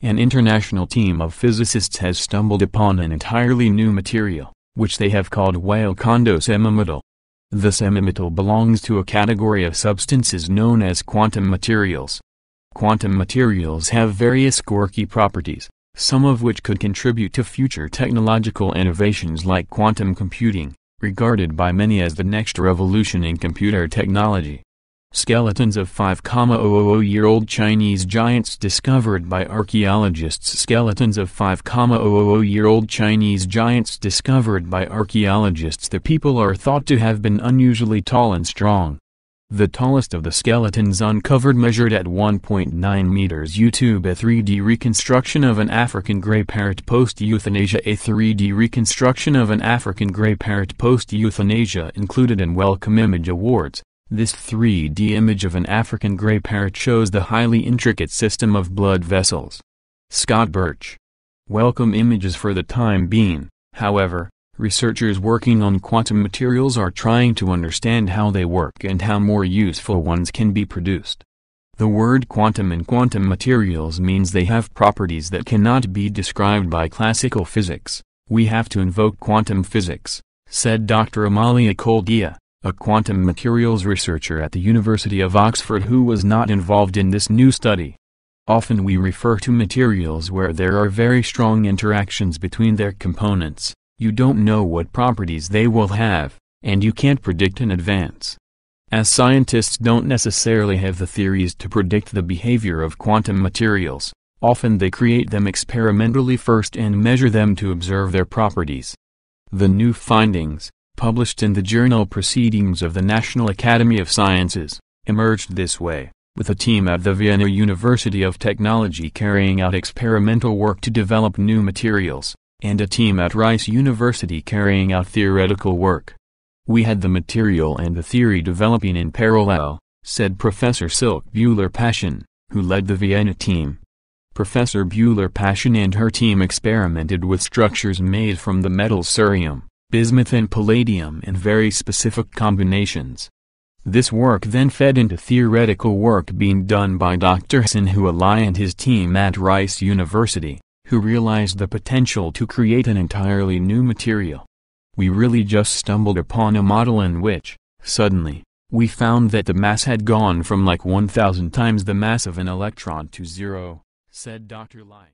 An international team of physicists has stumbled upon an entirely new material, which they have called whale semimetal. The semimetal belongs to a category of substances known as quantum materials. Quantum materials have various quirky properties, some of which could contribute to future technological innovations like quantum computing regarded by many as the next revolution in computer technology. Skeletons of 5,000-year-old Chinese giants discovered by archaeologists Skeletons of 5,000-year-old Chinese giants discovered by archaeologists The people are thought to have been unusually tall and strong. The tallest of the skeletons uncovered measured at 1.9 meters. YouTube A 3D reconstruction of an African gray parrot post-euthanasia A 3D reconstruction of an African gray parrot post-euthanasia included in Welcome Image Awards. This 3D image of an African gray parrot shows the highly intricate system of blood vessels. Scott Birch. Welcome images for the time being, however, Researchers working on quantum materials are trying to understand how they work and how more useful ones can be produced. The word quantum in quantum materials means they have properties that cannot be described by classical physics. We have to invoke quantum physics, said Dr. Amalia Koldia, a quantum materials researcher at the University of Oxford who was not involved in this new study. Often we refer to materials where there are very strong interactions between their components. You don't know what properties they will have, and you can't predict in advance. As scientists don't necessarily have the theories to predict the behavior of quantum materials, often they create them experimentally first and measure them to observe their properties. The new findings, published in the journal Proceedings of the National Academy of Sciences, emerged this way, with a team at the Vienna University of Technology carrying out experimental work to develop new materials and a team at Rice University carrying out theoretical work. We had the material and the theory developing in parallel, said Professor Silk Bueller Passion, who led the Vienna team. Professor Bueller Passion and her team experimented with structures made from the metals cerium, bismuth and palladium in very specific combinations. This work then fed into theoretical work being done by Dr. Hassan Hualai and his team at Rice University who realized the potential to create an entirely new material. We really just stumbled upon a model in which, suddenly, we found that the mass had gone from like 1000 times the mass of an electron to zero, said Dr. Light.